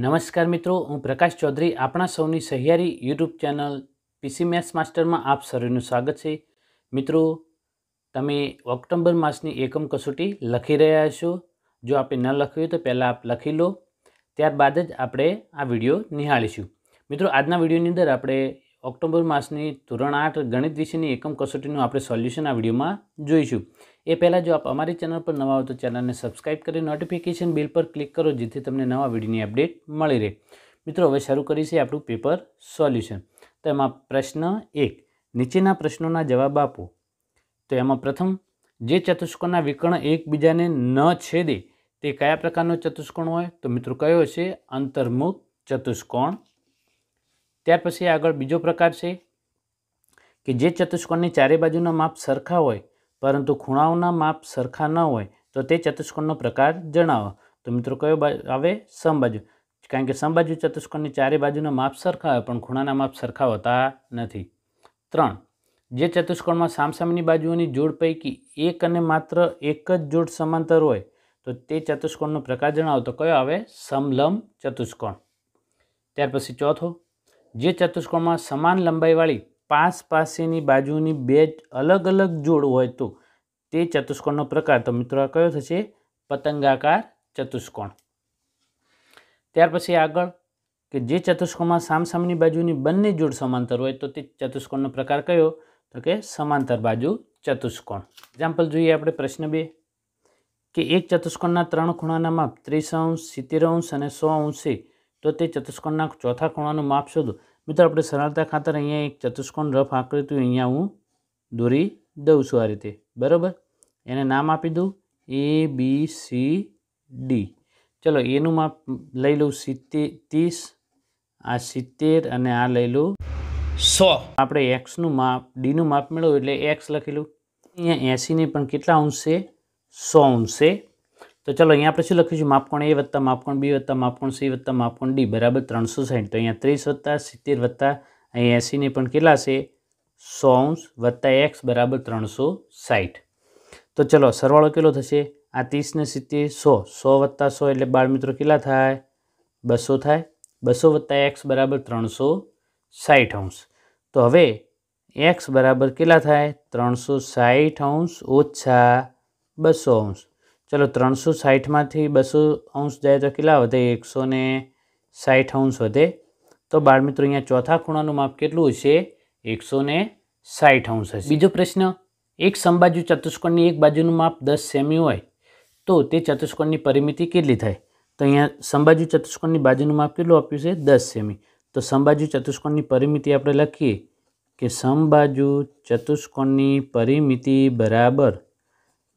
નમસ્કાર મિત્રો હું પ્રકાશ ચૌધરી આપણા સૌની સહિયારી યુટ્યુબ ચેનલ પીસી મેથ્સ માસ્ટરમાં આપ સર્વેનું સ્વાગત છે મિત્રો તમે ઓક્ટોબર માસની એકમ કસોટી લખી રહ્યા છો જો આપે ન લખ્યું તો પહેલાં આપ લખી લો ત્યારબાદ જ આપણે આ વિડીયો નિહાળીશું મિત્રો આજના વિડીયોની અંદર આપણે ઓક્ટોબર માસની ધોરણ આઠ ગણિત વિષયની એકમ કસોટીનું આપણે સોલ્યુશન આ વિડીયોમાં જોઈશું એ પહેલાં જો આપ અમારી ચેનલ પર નવા હો તો ચેનલને સબસ્ક્રાઇબ કરી નોટિફિકેશન બિલ પર ક્લિક કરો જેથી તમને નવા વિડીયોની અપડેટ મળી રહે મિત્રો હવે શરૂ કરીશું આપણું પેપર સોલ્યુશન તો એમાં પ્રશ્ન એક નીચેના પ્રશ્નોના જવાબ આપો તો એમાં પ્રથમ જે ચતુષ્કોણના વિકર્ણ એકબીજાને ન છેદે તે કયા પ્રકારનો ચતુષ્કોણ હોય તો મિત્રો કયો છે અંતર્મુખ ચતુષ્કોણ ત્યાર પછી આગળ બીજો પ્રકાર છે કે જે ચતુષ્કોણની ચારે બાજુના માપ સરખા હોય પરંતુ ખૂણાઓના માપ સરખા ન હોય તો તે ચતુષ્કોણનો પ્રકાર જણાવો તો મિત્રો કયો આવે સમબાજુ કારણ કે સમબાજુ ચતુષ્કોણની ચારે બાજુના માપ સરખા હોય પણ ખૂણાના માપ સરખા હોતા નથી ત્રણ જે ચતુષ્કોણમાં સામસામની બાજુઓની જોડ પૈકી એક અને માત્ર એક જ જોડ સમાંતર હોય તો તે ચતુષ્કોણનો પ્રકાર જણાવો તો કયો આવે સમલંબ ચતુષ્કોણ ત્યાર પછી ચોથો જે ચતુષ્કોણમાં સમાન લંબાઈવાળી પાસ પાસેની બાજુની બે અલગ અલગ જોડ હોય તો તે ચતુષ્કોણનો પ્રકાર તો મિત્રો કયો થશે પતંગાકાર ચતુષ્કોણ ત્યાર પછી આગળ કે જે ચતુષ્કોણમાં સામસામની બાજુની બંને જોડ સમાંતર હોય તો તે ચતુષ્કોણનો પ્રકાર કયો તો કે સમાંતર બાજુ ચતુષ્કોણ એક્ઝામ્પલ જોઈએ આપણે પ્રશ્ન બે કે એક ચતુષ્કોણના ત્રણ ખૂણાના માપ ત્રીસ અંશ સિત્તેર અંશ અને સો અંશે તો તે ચતુષ્કોણના ચોથા ખૂણાનું માપ શોધો મિત્રો આપણે સરળતા ખાતર અહીંયા એક ચતુષ્કોણ રફ આકૃતિ અહીંયા હું દોરી દઉં છું આ રીતે બરાબર એને નામ આપી દઉં એ બી સી ડી ચલો એનું માપ લઈ લઉં સિત્તેર ત્રીસ આ સિત્તેર અને આ લઈ લઉં સો આપણે એક્સનું માપ ડીનું માપ મેળવ્યું એટલે એક્સ લખી લઉં અહીંયા એંસીને પણ કેટલા અંશ છે સો અંશ છે તો ચલો અહીંયા આપણે શું લખીશું માપકોણ એ વત્તા માપકોણ બી વત્તા માપકોણ સી વત્તા માપકોણ ડી બરાબર ત્રણસો સાઠ તો અહીંયા ત્રીસ વત્તા સિત્તેર વત્તા અહીંયા એંસીને પણ કેટલા છે સો અંશ વત્તા એક્સ બરાબર ત્રણસો સાઠ તો ચલો સરવાળો કેટલો થશે આ ત્રીસને સિત્તેર સો સો વત્તા સો એટલે બાળ મિત્રો કેટલા થાય બસો થાય બસો વત્તા એક્સ બરાબર ત્રણસો સાઠ અંશ તો હવે એક્સ બરાબર કેટલા થાય ત્રણસો સાઠ અંશ ઓછા બસો અંશ ચલો ત્રણસો સાઠમાંથી બસો અંશ જાય તો કેટલા વધે એકસો ને સાઠ અંશ વધે તો બાળ મિત્રો અહીંયા ચોથા ખૂણાનું માપ કેટલું હશે એકસો ને સાઠ અંશ હશે બીજો પ્રશ્ન એક સંબાજુ ચતુષ્કોણની એક બાજુનું માપ દસ સેમી હોય તો તે ચતુષ્કોણની પરિમિતિ કેટલી થાય તો અહીંયા સંબાજુ ચતુષ્કોણની બાજુનું માપ કેટલું આપ્યું છે દસ સેમી તો સંબાજુ ચતુષ્કોણની પરિમિતિ આપણે લખીએ કે સમબાજુ ચતુષ્કોણની પરિમિતિ બરાબર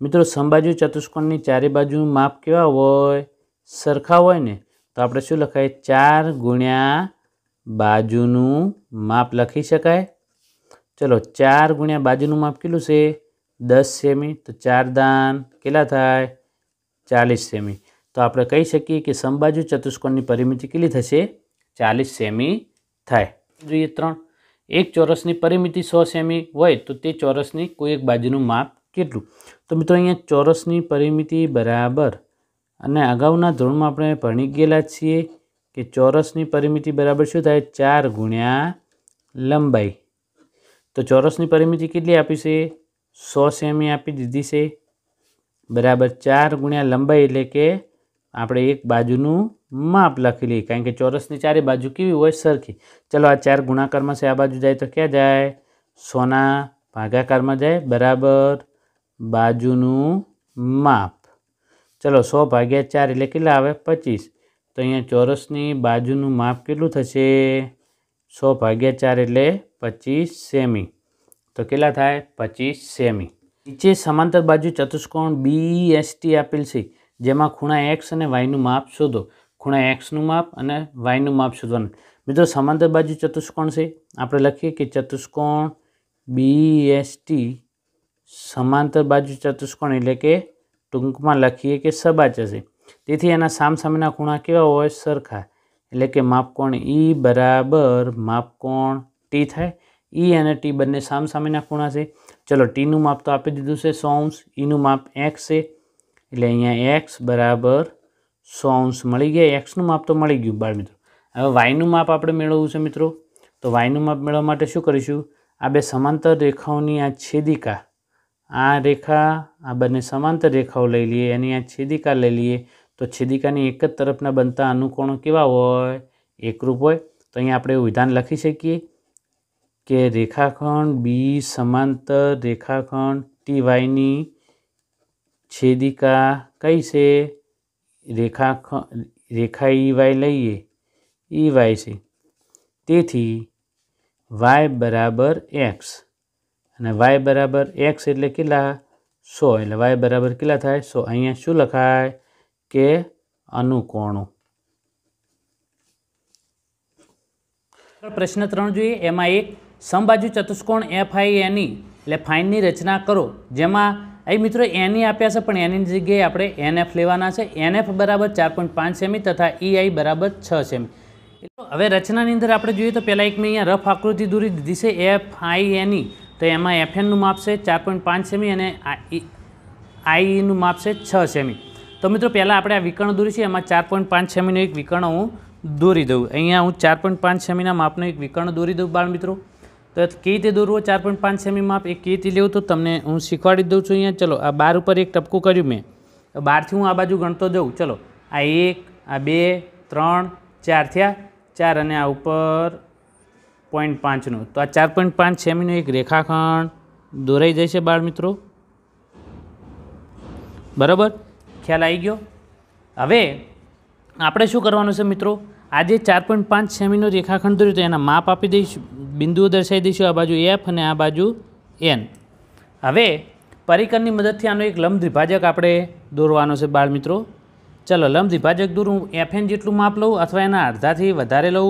મિત્રો સંભાજુ ચતુષ્કોણની ચારે બાજુ માપ કેવા હોય સરખા હોય ને તો આપણે શું લખાય ચાર ગુણ્યા બાજુનું માપ લખી શકાય ચલો ચાર ગુણ્યા બાજુનું માપ કેટલું છે દસ સેમી તો ચાર દાન કેટલા થાય ચાલીસ સેમી તો આપણે કહી શકીએ કે સંબાજુ ચતુષ્કોણની પરિમિતિ કેટલી થશે ચાલીસ સેમી થાય જોઈએ ત્રણ એક ચોરસની પરિમિતિ સો સેમી હોય તો તે ચોરસની કોઈ એક બાજુનું માપ કેટલું તો મિત્રો અહીંયા ચોરસની પરિમિતિ બરાબર અને અગાઉના ધોરણમાં આપણે ભણી ગયેલા છીએ કે ચોરસની પરિમિતિ બરાબર શું થાય ચાર ગુણ્યા લંબાઈ તો ચોરસની પરિમિતિ કેટલી આપી છે સો સેમી આપી દીધી છે બરાબર ચાર ગુણ્યા લંબાઈ એટલે કે આપણે એક બાજુનું માપ લખી લઈએ કારણ કે ચોરસની ચારે બાજુ કેવી હોય સરખી ચલો આ ચાર ગુણાકારમાં છે આ બાજુ જાય તો ક્યાં જાય સોના ભાગાકારમાં જાય બરાબર બાજુનું માપ ચલો સો ભાગ્યા ચાર એટલે કેટલા આવે પચીસ તો અહીંયા ચોરસની બાજુનું માપ કેટલું થશે સો ભાગ્યા ચાર એટલે પચીસ સેમી તો કેટલા થાય પચીસ સેમી નીચે સમાંતર બાજુ ચતુષ્કોણ બી એસટી આપેલ છે જેમાં ખૂણા એક્સ અને વાયનું માપ શોધો ખૂણા એક્સનું માપ અને વાયનું માપ શોધવાનું મિત્રો સમાંતર બાજુ ચતુષ્કોણ છે આપણે લખીએ કે ચતુષ્કોણ બી એસટી સમાંતર બાજુ ચતુષ્કોણ એટલે કે ટૂંકમાં લખીએ કે સબાચ હશે તેથી એના સામસામેના ખૂણા કેવા હોય સરખા એટલે કે માપકોણ ઈ e બરાબર માપકોણ ટી થાય ઈ e અને ટી બંને સામસામેના ખૂણા છે ચલો ટીનું માપ તો આપી દીધું છે સો ઈનું e માપ એક્સ છે એટલે અહીંયા એક્સ બરાબર સો મળી ગયા એક્સનું માપ તો મળી ગયું બાળ મિત્રો હવે વાયનું માપ આપણે મેળવવું છે મિત્રો તો વાયનું માપ મેળવવા માટે શું કરીશું આ બે સમાંતર રેખાઓની આ છેદિકા આ રેખા આ બંને સમાંતર રેખાઓ લઈ લઈએ એની આ છેદિકા લઈ લઈએ તો છેદિકાની એક જ તરફના બનતા અનુકોણો કેવા હોય એકરૂપ હોય તો અહીંયા આપણે એવું વિધાન લખી શકીએ કે રેખાખંડ બી સમાંતર રેખાખંડ ટી વાયની છેદિકા કઈ છે રેખાખ રેખા ઈ વાય લઈએ ઈ વાય છે તેથી વાય બરાબર એક્સ અને વાય બરાબર એક્સ એટલે કેટલા સો એટલે વાય બરાબર કેટલા થાય સો અહીંયા શું લખાય કે અનુકોણું પ્રશ્ન ત્રણ જોઈએ એમાં એક સમબાજુ ચતુષ્કોણ એફ આઈ એની એટલે ફાઇનની રચના કરો જેમાં અહીં મિત્રો એની e આપ્યા છે પણ એની e જગ્યાએ આપણે એન એફ લેવાના છે એન એફ બરાબર ચાર પોઈન્ટ પાંચ સેમી તથા ઈઆઈ e બરાબર છ સેમી હવે રચનાની અંદર આપણે જોઈએ તો પહેલાં એક મેં અહીંયા રફ આકૃતિ દોરી દીધી છે એફ આઈ એની તો એમાં એફએનનું માપ છે ચાર પોઈન્ટ પાંચ સેમી અને આઈનું માપ છે છ સેમી તો મિત્રો પહેલાં આપણે આ વિકર્ણ દોરી છે એમાં ચાર પોઈન્ટ પાંચ સેમીનું એક વિકર્ણ હું દોરી દઉં અહીંયા હું ચાર પોઈન્ટ પાંચ સેમીના માપનું એક વિકર્ણ દોરી દઉં બાળ મિત્રો તો કેવી રીતે દોરવો ચાર પોઈન્ટ પાંચ સેમી માપ એ કેવી રીતે લેવું તો તમને હું શીખવાડી દઉં છું અહીંયા ચલો આ બાર ઉપર એક ટપકું કર્યું મેં બારથી હું આ બાજુ ગણતો જઉં ચલો આ એક આ બે ત્રણ ચાર થયા ચાર અને આ ઉપર પોઈન્ટ પાંચનું તો આ ચાર પોઈન્ટ પાંચ સેમીનું એક રેખાખંડ દોરાઈ જશે મિત્રો બરાબર ખ્યાલ આવી ગયો હવે આપણે શું કરવાનું છે મિત્રો આજે ચાર પોઈન્ટ પાંચ સેમીનું રેખાખંડ દોર્યું તો એના માપ આપી દઈશું બિંદુઓ દર્શાવી દઈશું આ બાજુ એફ અને આ બાજુ એન હવે પરિકરની મદદથી આનો એક લંબ આપણે દોરવાનો છે બાળ બાળમિત્રો ચલો લંબ દ્વિભાજક એફ એન જેટલું માપ લઉં અથવા એના અડધાથી વધારે લઉં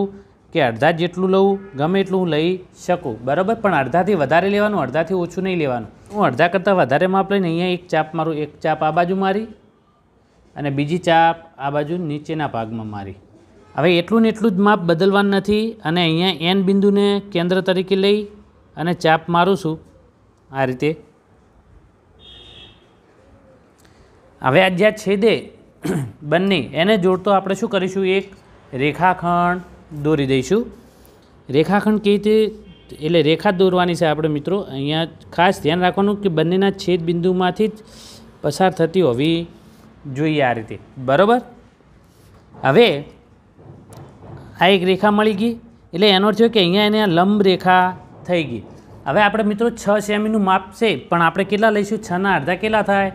કે અડધા જેટલું લઉં ગમે એટલું હું લઈ શકું બરાબર પણ અડધાથી વધારે લેવાનું અડધાથી ઓછું નહીં લેવાનું હું અડધા કરતાં વધારે માપ લઈને અહીંયા એક ચાપ મારું એક ચાપ આ બાજુ મારી અને બીજી ચાપ આ બાજુ નીચેના ભાગમાં મારી હવે એટલું એટલું જ માપ બદલવાનું નથી અને અહીંયા એન બિંદુને કેન્દ્ર તરીકે લઈ અને ચાપ મારું છું આ રીતે હવે આ જ્યાં છેદે બંને એને જોડતો આપણે શું કરીશું એક રેખાખંડ દોરી દઈશું રેખાખંડ કેવી રીતે એટલે રેખા દોરવાની છે આપણે મિત્રો અહીંયા ખાસ ધ્યાન રાખવાનું કે બંનેના છેદબિંદુમાંથી જ પસાર થતી હોવી જોઈએ આ રીતે બરાબર હવે આ એક રેખા મળી ગઈ એટલે એનો થયો કે અહીંયા એને લંબ રેખા થઈ ગઈ હવે આપણે મિત્રો છ સેમીનું માપ છે પણ આપણે કેટલા લઈશું છના અડધા કેટલા થાય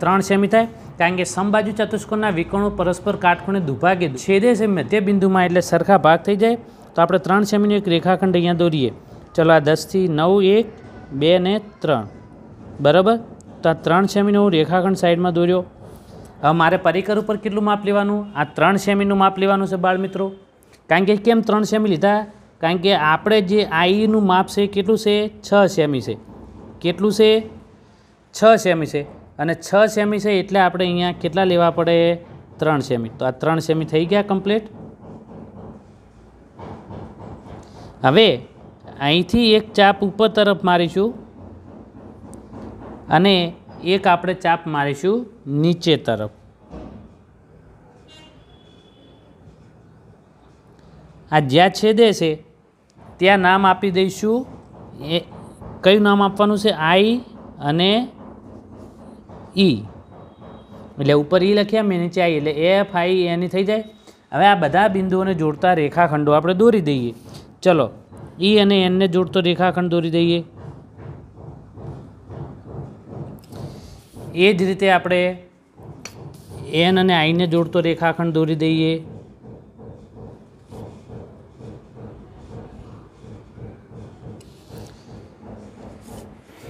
ત્રણ સેમી થાય કારણ કે સમબાજુ ચતુષ્કોણના વિકર્ણો પરસ્પર કાટખૂણે દુભાગે છેદે છે મધ્યબિંદુમાં એટલે સરખા ભાગ થઈ જાય તો આપણે ત્રણ સેમીનું એક રેખાખંડ અહીંયા દોરીએ ચલો આ દસથી નવ એક બે ને ત્રણ બરાબર તો આ ત્રણ સેમીનો હું રેખાખંડ સાઈડમાં દોર્યો હવે મારે પરિકર ઉપર કેટલું માપ લેવાનું આ ત્રણ સેમીનું માપ લેવાનું છે બાળમિત્રો કારણ કે કેમ ત્રણ સેમી લીધા કારણ કે આપણે જે આઈનું માપ છે કેટલું છે છ સેમી છે કેટલું છે છ સેમી છે અને છ સેમી છે એટલે આપણે અહીંયા કેટલા લેવા પડે ત્રણ સેમી તો આ ત્રણ સેમી થઈ ગયા કમ્પ્લીટ હવે અહીંથી એક ચાપ ઉપર તરફ મારીશું અને એક આપણે ચાપ મારીશું નીચે તરફ આ જ્યાં છેદે છે ત્યાં નામ આપી દઈશું એ કયું નામ આપવાનું છે આઈ અને ઈ એટલે ઉપર ઈ લખ્યા મેં નીચે આવી એટલે એફ આઈ એની થઈ જાય હવે આ બધા બિંદુઓને જોડતા રેખાખંડો આપણે દોરી દઈએ ચલો ઈ e અને એનને જોડતો રેખાખંડ દોરી દઈએ એ જ રીતે આપણે એન અને આઈને જોડતો રેખાખંડ દોરી દઈએ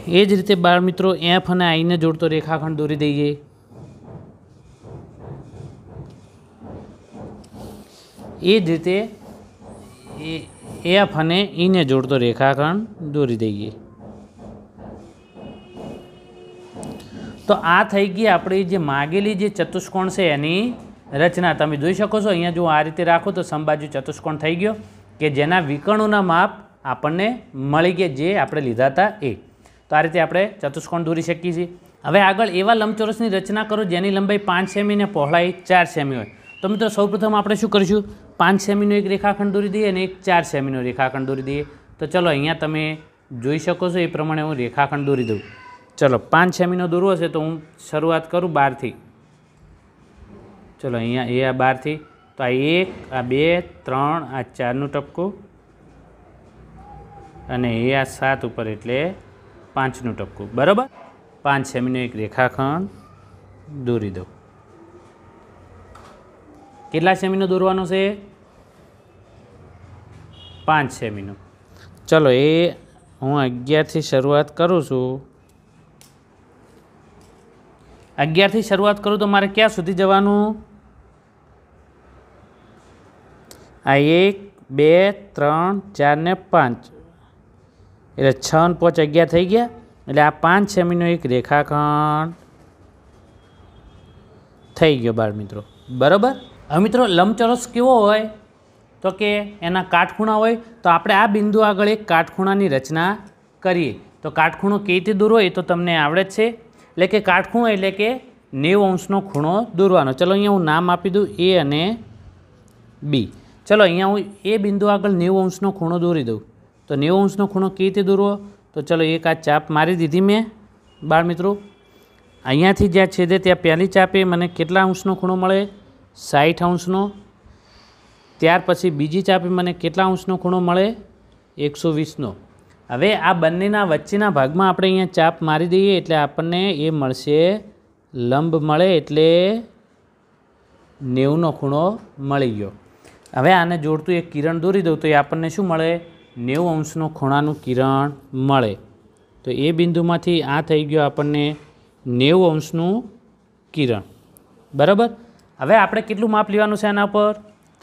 એ જ રીતે બાળ મિત્રો એફ અને આઈને જોડતો રેખાખંડ દોરી દઈએ એ જ રીતે એફ અને ઈને જોડતો રેખાખંડ દોરી દઈએ તો આ થઈ ગઈ આપણી જે માગેલી જે ચતુષ્કોણ છે એની રચના તમે જોઈ શકો છો અહીંયા જો આ રીતે રાખો તો સંભાજી ચતુષ્કોણ થઈ ગયો કે જેના વિકણોના માપ આપણને મળી ગયા જે આપણે લીધા હતા એ તો આ રીતે આપણે ચતુષ્કોણ દોરી શકીએ છીએ હવે આગળ એવા લંબચોરસની રચના કરો જેની લંબાઈ પાંચ સેમી અને પહોળાઈ ચાર સેમી હોય તો મિત્રો સૌપ્રથમ આપણે શું કરીશું પાંચ સેમીનો એક રેખાખંડ દોરી દઈએ અને એક ચાર સેમીનો રેખાખંડ દોરી દઈએ તો ચલો અહીંયા તમે જોઈ શકો છો એ પ્રમાણે હું રેખાખંડ દોરી દઉં ચલો પાંચ સેમીનો દોરવો છે તો હું શરૂઆત કરું બારથી ચલો અહીંયા એ આ બારથી તો આ એક આ બે ત્રણ આ ચારનું ટપકું અને એ આ સાત ઉપર એટલે પાંચનું ટપકું બરાબર પાંચ સેમીનું એક રેખાખંડ દોરી દો કેટલા સેમીનો દોરવાનું છે પાંચ સેમીનો ચલો એ હું અગિયારથી શરૂઆત કરું છું અગિયારથી શરૂઆત કરું તો મારે ક્યાં સુધી જવાનું આ એક બે ત્રણ ચાર ને પાંચ એટલે છ અને અગિયાર થઈ ગયા એટલે આ પાંચ સેમીનો એક રેખાખંડ થઈ ગયો બાળ મિત્રો બરાબર હવે મિત્રો લંબચોરસ કેવો હોય તો કે એના કાટખૂણા હોય તો આપણે આ બિંદુ આગળ એક કાટખૂણાની રચના કરીએ તો કાટખૂણો કેવી રીતે દૂર હોય તો તમને આવડે જ છે એટલે કે કાટખૂણો એટલે કે નેવ અંશનો ખૂણો દૂરવાનો ચલો અહીંયા હું નામ આપી દઉં એ અને બી ચલો અહીંયા હું એ બિંદુ આગળ નેવ અંશનો ખૂણો દોરી દઉં તો નેવું અંશનો ખૂણો કેવી રીતે દોરવો તો ચલો એક આ ચાપ મારી દીધી મેં બાળ મિત્રો અહીંયાથી જ્યાં છેદે ત્યાં પહેલી ચાપે મને કેટલા અંશનો ખૂણો મળે સાઠ અંશનો ત્યાર પછી બીજી ચાપે મને કેટલા અંશનો ખૂણો મળે એકસો વીસનો હવે આ બંનેના વચ્ચેના ભાગમાં આપણે અહીંયા ચાપ મારી દઈએ એટલે આપણને એ મળશે લંબ મળે એટલે નેવુંનો ખૂણો મળી ગયો હવે આને જોડતું એક કિરણ દોરી દઉં તો એ આપણને શું મળે નેવું અંશનું ખૂણાનું કિરણ મળે તો એ બિંદુમાંથી આ થઈ ગયું આપણને નેવું અંશનું કિરણ બરાબર હવે આપણે કેટલું માપ લેવાનું છે આના પર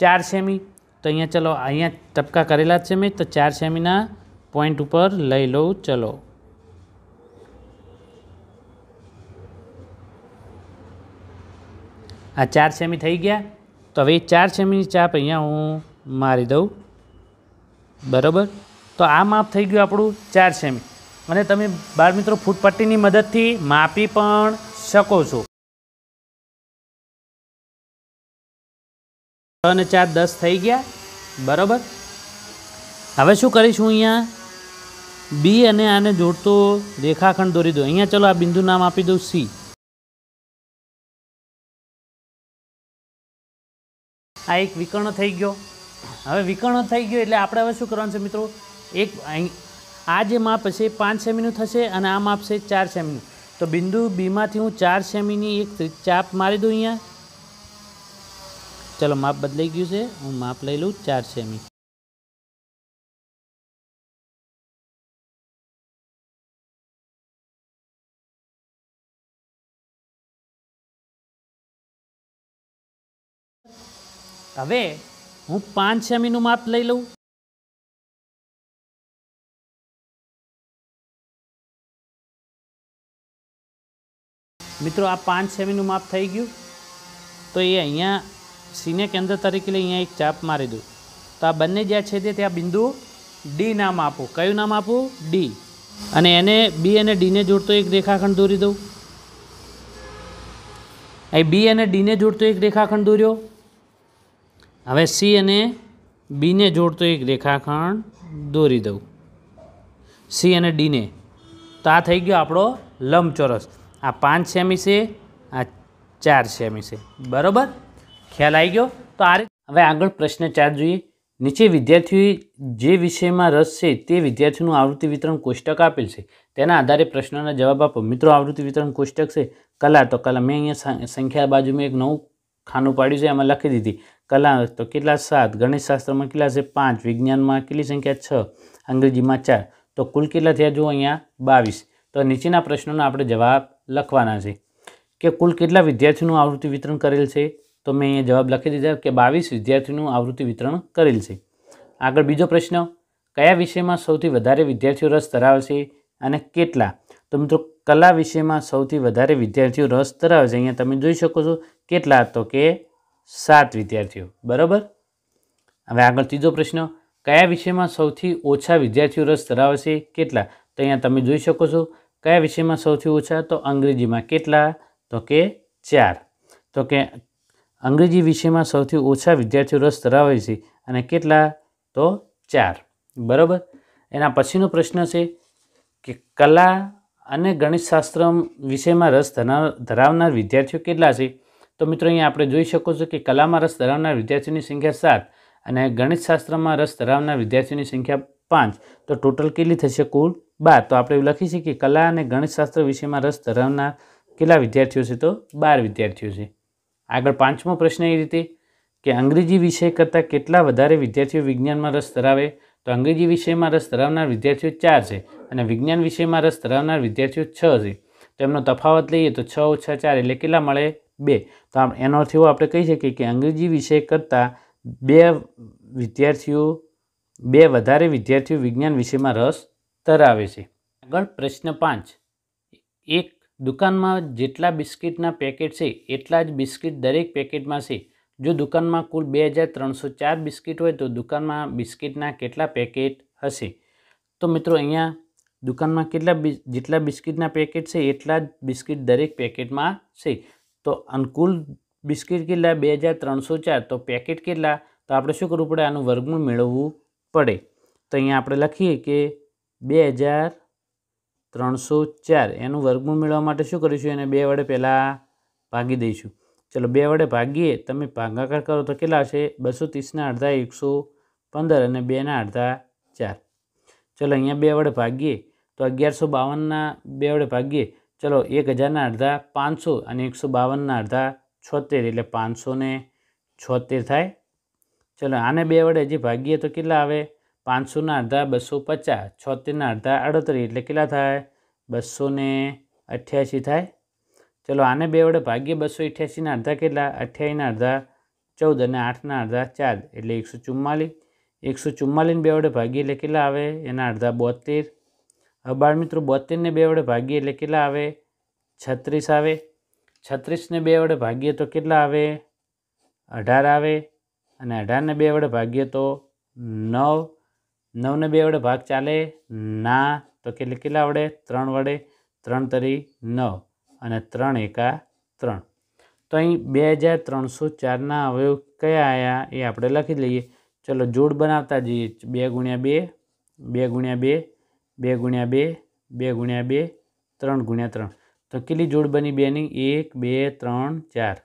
ચાર સેમી તો અહીંયા ચલો અહીંયા ટપકા કરેલા જ છે મેં તો ચાર સેમીના પોઈન્ટ ઉપર લઈ લઉં ચલો આ ચાર સેમી થઈ ગયા તો હવે એ ચાર સેમીની ચાપ અહીંયા હું મારી દઉં બરાબર તો આ માપ થઈ ગયું આપણું ચાર સેમી અને તમે બાળ મિત્રો ફૂટપટ્ટીની મદદથી માપી પણ શકો છો અને ચાર દસ થઈ ગયા બરાબર હવે શું કરીશું અહીંયા બી અને આને જોડતો રેખાખંડ દોરી દો અહીંયા ચલો આ બિંદુ નામ આપી દઉં સી આ એક વિકર્ણ થઈ ગયો હવે વિકર્ણ થઈ ગયું એટલે આપણે હવે શું કરવાનું છે મિત્રો એક આ જે માપ હશે એ પાંચ સેમીનું થશે અને આ માપ છે ચાર સેમીનું તો બિંદુ બીમાંથી હું ચાર સેમીની એક ચાપ મારી દઉં અહીંયા ચલો માપ બદલાઈ ગયું છે હું માપ લઈ લઉં ચાર સેમી હવે હું પાંચ સેમીનું માપ લઈ લઉં મિત્રો આ પાંચ સેમીનું માપ થઈ ગયું તો એ અહીંયા સિને કેન્દ્ર તરીકે લઈ અહીંયા એક ચાપ મારી દઉં તો આ બંને જ્યાં છેદે ત્યાં બિંદુ ડી નામ આપું કયું નામ આપું ડી અને એને બી અને ડીને જોડતો એક રેખાખંડ દોરી દઉં અહીં બી અને ડીને જોડતો એક રેખાખંડ દોર્યો હવે સી અને બીને જોડતો એક રેખાખંડ દોરી દઉં સી અને ડીને તો આ થઈ ગયો આપણો લંબચોરસ આ પાંચ સેમી છે આ ચાર સેમી છે બરાબર ખ્યાલ આવી ગયો તો આ હવે આગળ પ્રશ્ન ચાર જોઈએ નીચે વિદ્યાર્થીઓએ જે વિષયમાં રસ છે તે વિદ્યાર્થીનું આવૃત્તિ વિતરણ કોષ્ટક આપેલ છે તેના આધારે પ્રશ્નોના જવાબ આપો મિત્રો આવૃત્તિ વિતરણ કોષ્ટક છે કલા તો કલા મેં અહીંયા સંખ્યા બાજુ મેં એક નવું ખાનું પાડ્યું છે એમાં લખી દીધી કલા તો કેટલા સાત ગણિતશાસ્ત્રમાં કેટલા છે પાંચ વિજ્ઞાનમાં કેટલી સંખ્યા છ અંગ્રેજીમાં ચાર તો કુલ કેટલા થયા જુઓ અહીંયા બાવીસ તો નીચેના પ્રશ્નોનો આપણે જવાબ લખવાના છે કે કુલ કેટલા વિદ્યાર્થીનું આવૃત્તિ વિતરણ કરેલ છે તો મેં અહીંયા જવાબ લખી દીધા કે બાવીસ વિદ્યાર્થીનું આવૃત્તિ વિતરણ કરેલ છે આગળ બીજો પ્રશ્ન કયા વિષયમાં સૌથી વધારે વિદ્યાર્થીઓ રસ ધરાવે છે અને કેટલા તો મિત્રો કલા વિષયમાં સૌથી વધારે વિદ્યાર્થીઓ રસ ધરાવે છે અહીંયા તમે જોઈ શકો છો કેટલા તો કે સાત વિદ્યાર્થીઓ બરાબર હવે આગળ ત્રીજો પ્રશ્ન કયા વિષયમાં સૌથી ઓછા વિદ્યાર્થીઓ રસ ધરાવે છે કેટલા તો અહીંયા તમે જોઈ શકો છો કયા વિષયમાં સૌથી ઓછા તો અંગ્રેજીમાં કેટલા તો કે ચાર તો કે અંગ્રેજી વિષયમાં સૌથી ઓછા વિદ્યાર્થીઓ રસ ધરાવે છે અને કેટલા તો ચાર બરાબર એના પછીનો પ્રશ્ન છે કે કલા અને ગણિતશાસ્ત્ર વિષયમાં રસ ધરાવનાર વિદ્યાર્થીઓ કેટલા છે તો મિત્રો અહીંયા આપણે જોઈ શકો છો કે કલામાં રસ ધરાવનાર વિદ્યાર્થીઓની સંખ્યા સાત અને ગણિતશાસ્ત્રમાં રસ ધરાવનાર વિદ્યાર્થીઓની સંખ્યા પાંચ તો ટોટલ કેટલી થશે કુલ બાર તો આપણે એવું લખી કે કલા અને ગણિતશાસ્ત્ર વિષયમાં રસ ધરાવનાર કેટલા વિદ્યાર્થીઓ છે તો બાર વિદ્યાર્થીઓ છે આગળ પાંચમો પ્રશ્ન એ રીતે કે અંગ્રેજી વિષય કરતાં કેટલા વધારે વિદ્યાર્થીઓ વિજ્ઞાનમાં રસ ધરાવે તો અંગ્રેજી વિષયમાં રસ ધરાવનાર વિદ્યાર્થીઓ ચાર છે અને વિજ્ઞાન વિષયમાં રસ ધરાવનાર વિદ્યાર્થીઓ છ છે તો એમનો તફાવત લઈએ તો છ ઓછા ચાર એટલે કેટલા મળે બે તો એનો અર્થ એવો આપણે કહી શકીએ કે અંગ્રેજી વિષય કરતાં બે વિદ્યાર્થીઓ બે વધારે વિદ્યાર્થીઓ વિજ્ઞાન વિષયમાં રસ ધરાવે છે આગળ પ્રશ્ન પાંચ એક દુકાનમાં જેટલા બિસ્કિટના પેકેટ છે એટલા જ બિસ્કિટ દરેક પેકેટમાં છે જો દુકાનમાં કુલ બે હજાર ત્રણસો ચાર બિસ્કિટ હોય તો દુકાનમાં બિસ્કિટના કેટલા પેકેટ હશે તો મિત્રો અહીંયા દુકાનમાં કેટલા જેટલા બિસ્કિટના પેકેટ છે એટલા જ બિસ્કિટ દરેક પેકેટમાં છે તો અનુકૂળ બિસ્કિટ કેટલા બે હજાર ત્રણસો ચાર તો પેકેટ કેટલા તો આપણે શું કરવું પડે આનું વર્ગમૂળ મેળવવું પડે તો અહીંયા આપણે લખીએ કે બે હજાર ત્રણસો ચાર એનું વર્ગમૂળ મેળવવા માટે શું કરીશું એને બે વડે પહેલાં ભાગી દઈશું ચલો બે વડે ભાગીએ તમે ભાગાકાર કરો તો કેટલા હશે બસો ત્રીસના અડધા એકસો પંદર અને બેના અડધા ચાર ચલો અહીંયા બે વડે ભાગીએ તો અગિયારસો બાવનના બે વડે ભાગીએ ચલો એક હજારના અડધા પાંચસો અને એકસો બાવનના અડધા છોતેર એટલે પાંચસો ને છોતેર થાય ચલો આને બે વડે હજી ભાગીએ તો કેટલા આવે પાંચસોના અડધા બસો પચાસ છોતેરના અડધા અડત્રીસ એટલે કેટલા થાય બસો ને અઠ્યાસી થાય ચલો આને બે વડે ભાગીએ બસો અઠ્યાસીના અડધા કેટલા અઠ્યાસીના અડધા ચૌદ અને આઠના અડધા ચાર એટલે એકસો ચુમ્માલીસ એકસો ચુમ્માલીસને બે વડે ભાગીએ એટલે કેટલા આવે એના અડધા બોતેર હવે બાળ મિત્રો બોતેરને બે વડે ભાગીએ એટલે કેટલા આવે છત્રીસ આવે છત્રીસને બે વડે ભાગીએ તો કેટલા આવે અઢાર આવે અને અઢારને બે વડે ભાગીએ તો નવ નવને બે વડે ભાગ ચાલે ના તો કેટલે કેટલા વડે ત્રણ વડે ત્રણ તરી નવ અને ત્રણ એકા ત્રણ તો અહીં બે હજાર ત્રણસો ચારના અવયવ કયા આવ્યા એ આપણે લખી લઈએ ચલો જોડ બનાવતા જઈએ બે ગુણ્યા બે બે ગુણ્યા બે બે ગુણ્યા બે બે ગુણ્યા બે ત્રણ ગુણ્યા ત્રણ તો કેટલી જોડ બની બેની એક બે ત્રણ ચાર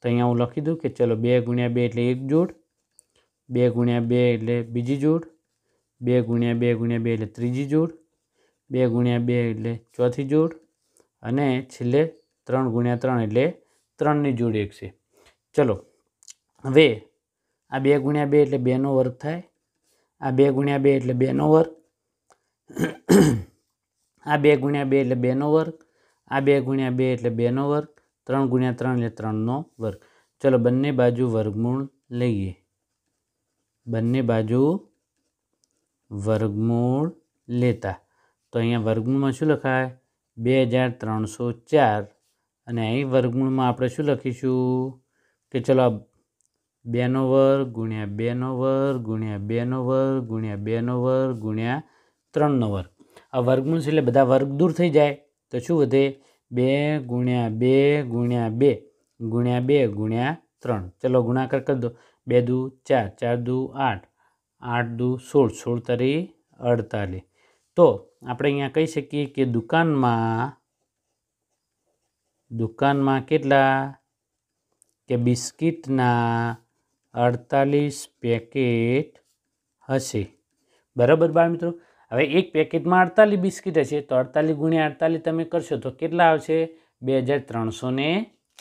તો અહીંયા હું લખી દઉં કે ચલો બે ગુણ્યા બે એટલે એક જોડ બે ગુણ્યા બે એટલે બીજી જોડ બે ગુણ્યા બે ગુણ્યા બે એટલે ત્રીજી જોડ બે ગુણ્યા બે એટલે ચોથી જોડ અને છેલ્લે ત્રણ ગુણ્યા ત્રણ એટલે ત્રણની જોડ એક છે ચલો હવે આ બે ગુણ્યા બે એટલે બેનો વર્ગ થાય આ બે ગુણ્યા બે એટલે બેનો વર્ગ આ બે ગુણ્યા બે એટલે બેનો વર્ગ આ બે ગુણ્યા બે એટલે બેનો વર્ગ ત્રણ ગુણ્યા ત્રણ એટલે ત્રણનો વર્ગ ચલો બંને બાજુ વર્ગમૂળ લઈએ બંને બાજુ વર્ગમૂળ લેતા તો અહીંયા વર્ગમૂળમાં શું લખાય બે હજાર ત્રણસો ચાર અને અહીં વર્ગમૂળમાં આપણે શું લખીશું કે ચલો બેનો વર્ગ ગુણ્યા બેનો વર્ગ ગુણ્યા બેનો વર્ગ ગુણ્યા બેનો વર્ગ ગુણ્યા ત્રણનો વર્ગ આ વર્ગમૂળ છે એટલે બધા વર્ગ દૂર થઈ જાય તો શું વધે બે ગુણ્યા બે ગુણ્યા બે ગુણ્યા બે ગુણ્યા ત્રણ ચલો ગુણાકાર કરી દો બે દુ ચાર ચાર દુ આઠ આઠ દુ સોળ સોળ તરી અડતાલીસ તો આપણે અહીંયા કહી શકીએ કે દુકાનમાં દુકાનમાં કેટલા કે બિસ્કિટના અડતાલીસ પેકેટ હશે બરાબર બાળ મિત્રો હવે એક પેકેટમાં અડતાલીસ બિસ્કિટ હશે તો અડતાલીસ ગુણ્યા અડતાલીસ તમે કરશો તો કેટલા આવશે બે હજાર ત્રણસો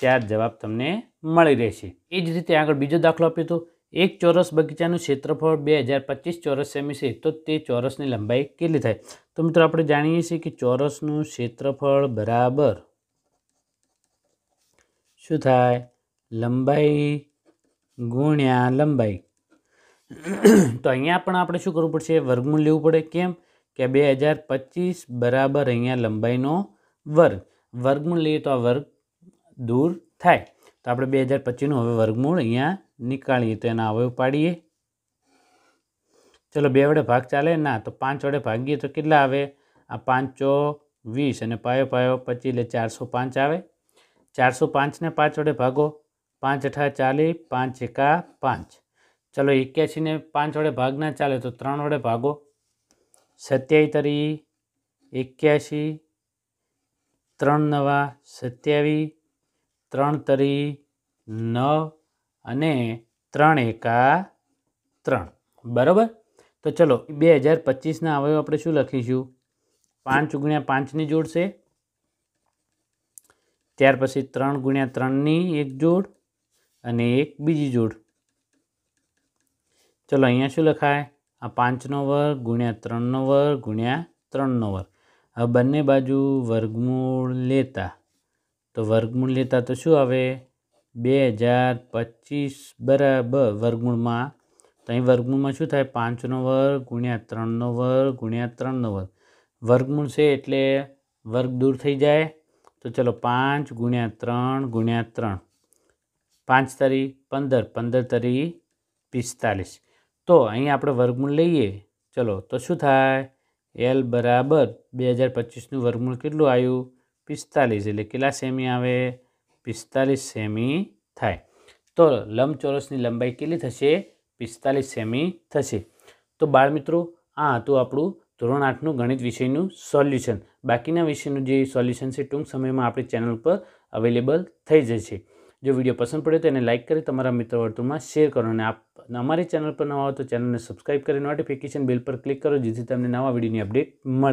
ચાર જવાબ તમને મળી રહેશે એ જ રીતે આગળ બીજો દાખલો આપ્યો તો એક ચોરસ બગીચાનું ક્ષેત્રફળ બે હજાર પચીસ ચોરસ સેમી છે તો તે ચોરસની લંબાઈ કેટલી થાય તો મિત્રો આપણે જાણીએ છીએ કે ચોરસનું ક્ષેત્રફળ બરાબર શું થાય લંબાઈ ગુણ્યા લંબાઈ તો અહીંયા પણ આપણે શું કરવું પડશે વર્ગમૂળ લેવું પડે કેમ કે બે હજાર પચીસ બરાબર અહીંયા લંબાઈનો વર્ગ વર્ગમૂળ લઈએ તો આ વર્ગ દૂર થાય તો આપણે બે હજાર પચીસનું હવે વર્ગમૂળ અહીંયા નીકાળીએ તો એના અવયવ પાડીએ ચલો બે વડે ભાગ ચાલે ના તો પાંચ વડે ભાગીએ તો કેટલા આવે આ પાંચો વીસ અને પાયો પાયો પચીસ એટલે ચારસો પાંચ આવે ચારસો પાંચને પાંચ વડે ભાગો પાંચ અઠા ચાલી પાંચ એકા પાંચ ચલો એક્યાસીને પાંચ વડે ભાગ ના ચાલે તો ત્રણ વડે ભાગો સત્યાવી તરી એક્યાસી ત્રણ નવા સત્યાવી ત્રણ તરી નવ અને ત્રણ એકા ત્રણ બરાબર તો ચલો બે હજાર પચીસના અવયવ આપણે શું લખીશું પાંચ ગુણ્યા પાંચની જોડશે ત્યાર પછી ત્રણ ગુણ્યા ત્રણની એક જોડ અને એક બીજી જોડ ચલો અહીંયા શું લખાય આ પાંચનો વર્ગ ગુણ્યા ત્રણનો વર્ગ ગુણ્યા ત્રણનો વર્ગ હવે બંને બાજુ વર્ગમૂળ લેતા તો વર્ગમૂળ લેતા તો શું આવે બે હજાર પચીસ બરાબર વર્ગમૂળમાં તો અહીં વર્ગમૂળમાં શું થાય પાંચનો વર્ગ ગુણ્યા ત્રણનો વર્ગ ગુણ્યા ત્રણનો વર્ગ વર્ગમૂળ છે એટલે વર્ગ દૂર થઈ જાય તો ચલો પાંચ ગુણ્યા ત્રણ ગુણ્યા ત્રણ પાંચ તરી પંદર પંદર તરી પિસ્તાલીસ તો અહીં આપણે વર્ગમૂળ લઈએ ચલો તો શું થાય એલ બરાબર બે હજાર પચીસનું વર્ગમૂળ કેટલું આવ્યું પિસ્તાલીસ એટલે કેટલા સેમી આવે પિસ્તાલીસ સેમી થાય તો લંબચોરસની લંબાઈ કેટલી થશે પિસ્તાલીસ સેમી થશે તો બાળમિત્રો આ હતું આપણું ધોરણ આઠનું ગણિત વિષયનું સોલ્યુશન બાકીના વિષયનું જે સોલ્યુશન છે ટૂંક સમયમાં આપણી ચેનલ પર અવેલેબલ થઈ જશે જો વિડીયો પસંદ પડે તો એને લાઇક કરી તમારા મિત્ર વર્તુળમાં શેર કરો અને આપ અને અમારી ચેનલ પર નવા હો તો ચેનલને સબસ્ક્રાઈબ કરી નોટિફિકેશન બેલ પર ક્લિક કરો જેથી તમને નવા વિડીયોની અપડેટ મળે